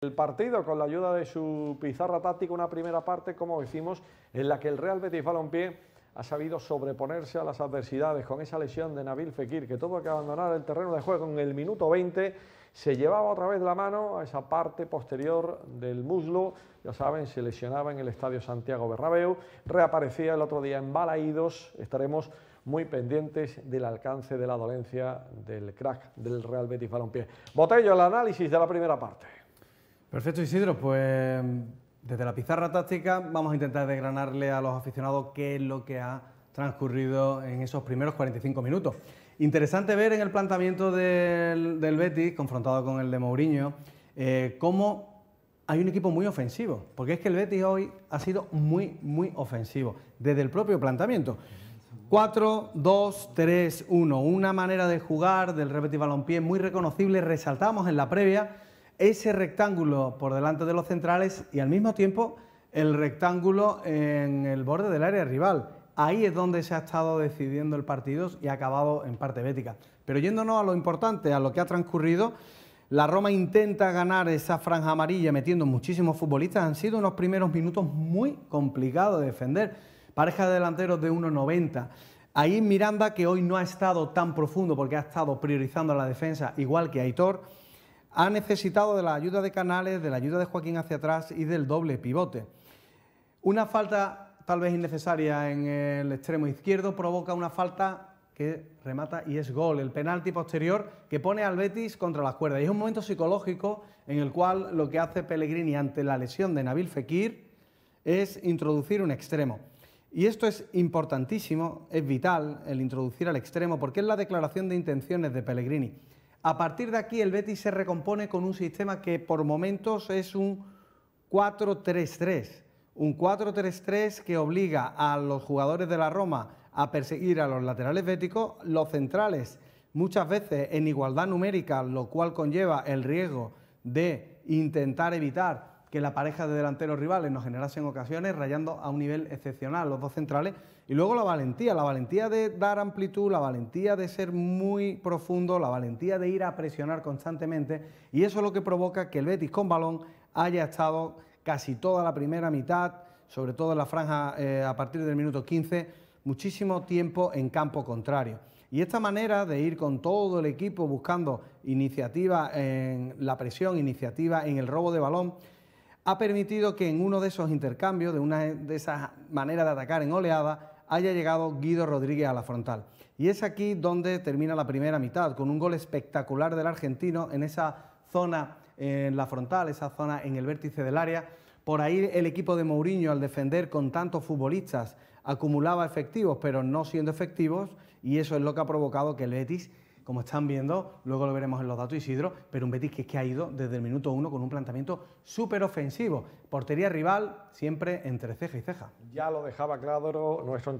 El partido con la ayuda de su pizarra táctica, una primera parte, como decimos, en la que el Real Betis Balompié ha sabido sobreponerse a las adversidades con esa lesión de Nabil Fekir, que tuvo que abandonar el terreno de juego en el minuto 20, se llevaba otra vez la mano a esa parte posterior del muslo, ya saben, se lesionaba en el Estadio Santiago Bernabéu, reaparecía el otro día en Balaídos, estaremos muy pendientes del alcance de la dolencia del crack del Real Betis Balompié. Botello, el análisis de la primera parte. Perfecto, Isidro. Pues desde la pizarra táctica vamos a intentar desgranarle a los aficionados qué es lo que ha transcurrido en esos primeros 45 minutos. Interesante ver en el planteamiento del, Betis, confrontado con el de Mourinho, eh, cómo hay un equipo muy ofensivo, porque es que el Betis hoy ha sido muy, muy ofensivo, desde el propio planteamiento. 4, 2, 3, 1, una manera de jugar del Betis Balompié muy reconocible, resaltamos en la previa ese rectángulo por delante de los centrales y al mismo tiempo el rectángulo en el borde del área rival. Ahí es donde se ha estado decidiendo el partido y ha acabado en parte bética. Pero yéndonos a lo importante, a lo que ha transcurrido, la Roma intenta ganar esa franja amarilla metiendo muchísimos futbolistas. Han sido unos primeros minutos muy complicados de defender. Pareja de delanteros de 1,90. Ahí Miranda, que hoy no ha estado tan profundo porque ha estado priorizando la defensa, igual que Aitor ha necesitado de la ayuda de Canales, de la ayuda de Joaquín hacia atrás y del doble pivote. Una falta tal vez innecesaria en el extremo izquierdo provoca una falta que remata y es gol, el penalti posterior que pone al Betis contra la cuerda. Y es un momento psicológico en el cual lo que hace Pellegrini ante la lesión de Nabil Fekir es introducir un extremo. Y esto es importantísimo, es vital el introducir al extremo, porque es la declaración de intenciones de Pellegrini. A partir de aquí el Betis se recompone con un sistema que por momentos es un 4-3-3. Un 4-3-3 que obliga a los jugadores de la Roma a perseguir a los laterales béticos, los centrales muchas veces en igualdad numérica, lo cual conlleva el riesgo de intentar evitar que la pareja de delanteros rivales nos generase en ocasiones, rayando a un nivel excepcional los dos centrales. Y luego la valentía, la valentía de dar amplitud, la valentía de ser muy profundo, la valentía de ir a presionar constantemente. Y eso es lo que provoca que el Betis con balón haya estado casi toda la primera mitad, sobre todo en la franja eh, a partir del minuto 15, muchísimo tiempo en campo contrario. Y esta manera de ir con todo el equipo buscando iniciativa en la presión, iniciativa en el robo de balón, ha permitido que en uno de esos intercambios, de una de esas maneras de atacar en oleada, haya llegado Guido Rodríguez a la frontal. Y es aquí donde termina la primera mitad, con un gol espectacular del argentino en esa zona en la frontal, esa zona en el vértice del área. Por ahí el equipo de Mourinho, al defender con tantos futbolistas, acumulaba efectivos, pero no siendo efectivos, y eso es lo que ha provocado que el Betis como están viendo, luego lo veremos en los datos Isidro, pero un Betis que, ha ido desde el minuto uno con un planteamiento súper ofensivo. Portería rival siempre entre ceja y ceja. Ya lo dejaba claro nuestro